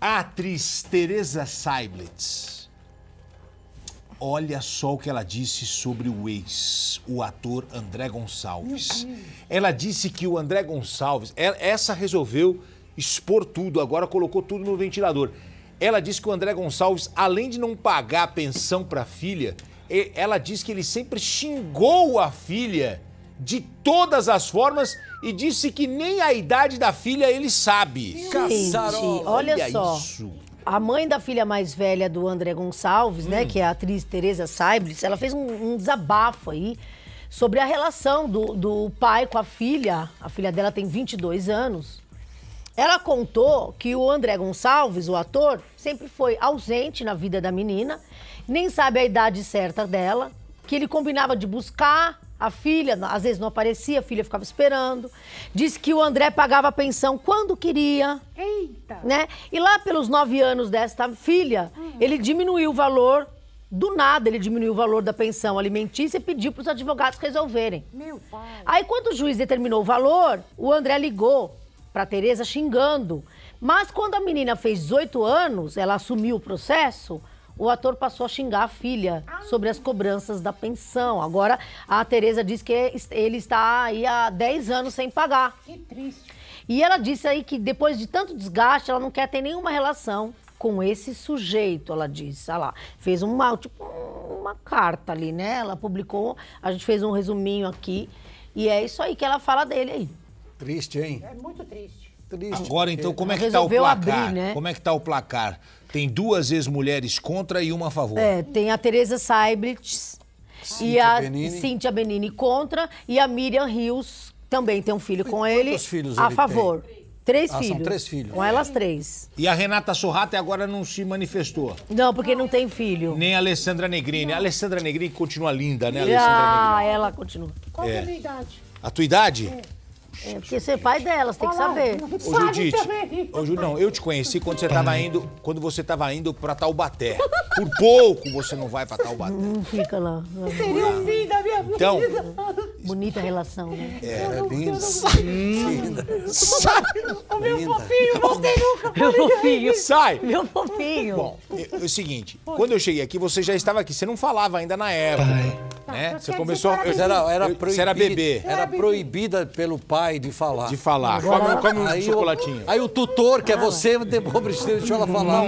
A atriz Teresa Seiblitz. Olha só o que ela disse sobre o ex, o ator André Gonçalves. Ela disse que o André Gonçalves, é, essa resolveu expor tudo, agora colocou tudo no ventilador. Ela disse que o André Gonçalves, além de não pagar a pensão para a filha, ela disse que ele sempre xingou a filha de todas as formas e disse que nem a idade da filha ele sabe. Gente, olha, olha só. Isso. A mãe da filha mais velha do André Gonçalves, né, hum. né, que é a atriz Teresa Saiblis, ela fez um, um desabafo aí sobre a relação do, do pai com a filha. A filha dela tem 22 anos. Ela contou que o André Gonçalves, o ator, sempre foi ausente na vida da menina, nem sabe a idade certa dela, que ele combinava de buscar a filha, às vezes não aparecia, a filha ficava esperando. Disse que o André pagava a pensão quando queria. Eita! Né? E lá pelos nove anos desta filha, hum. ele diminuiu o valor. Do nada ele diminuiu o valor da pensão alimentícia e pediu para os advogados resolverem. Meu pai. Aí quando o juiz determinou o valor, o André ligou para Tereza xingando. Mas quando a menina fez oito anos, ela assumiu o processo o ator passou a xingar a filha sobre as cobranças da pensão. Agora, a Tereza diz que ele está aí há 10 anos sem pagar. Que triste. E ela disse aí que depois de tanto desgaste, ela não quer ter nenhuma relação com esse sujeito, ela disse. Olha lá, fez uma, tipo, uma carta ali, né? Ela publicou, a gente fez um resuminho aqui. E é isso aí que ela fala dele aí. Triste, hein? É muito triste. Triste. Agora, então, como é que está o placar? Abrir, né? Como é que está o placar? Tem duas ex-mulheres contra e uma a favor. É, tem a Teresa Seiblitz e a Benini. Cíntia Benini contra e a Miriam Rios também tem um filho e com ele filhos a ele favor. Tem? Três ah, filhos. São três filhos. Com elas três. E a Renata Sorrata agora não se manifestou. Não, porque não tem filho. Nem a Alessandra Negrini. A Alessandra Negrini continua linda, né, ah, Alessandra Negrini? Ah, ela continua. Qual é. a é. minha idade? A tua idade? É. É, porque você é pai delas, tem que saber. Ô, Judite, ô, Ju, não, eu te conheci quando você estava indo, quando você tava indo pra Taubaté. Por pouco você não vai pra Taubaté. Não fica lá. Seria o fim da minha vida. Então, Bonita relação, né? É, Era linda. Linda. Sai! O meu fofinho, voltei nunca. Meu fofinho. Sai! Meu fofinho. Bom, é, é o seguinte, quando eu cheguei aqui, você já estava aqui. Você não falava ainda na época né? Você começou. Eu já era, era, proibido, você era bebê. Era proibida pelo pai de falar. De falar. Agora, come, come um aí chocolatinho. O, aí o tutor, que é você, deixou ela falar.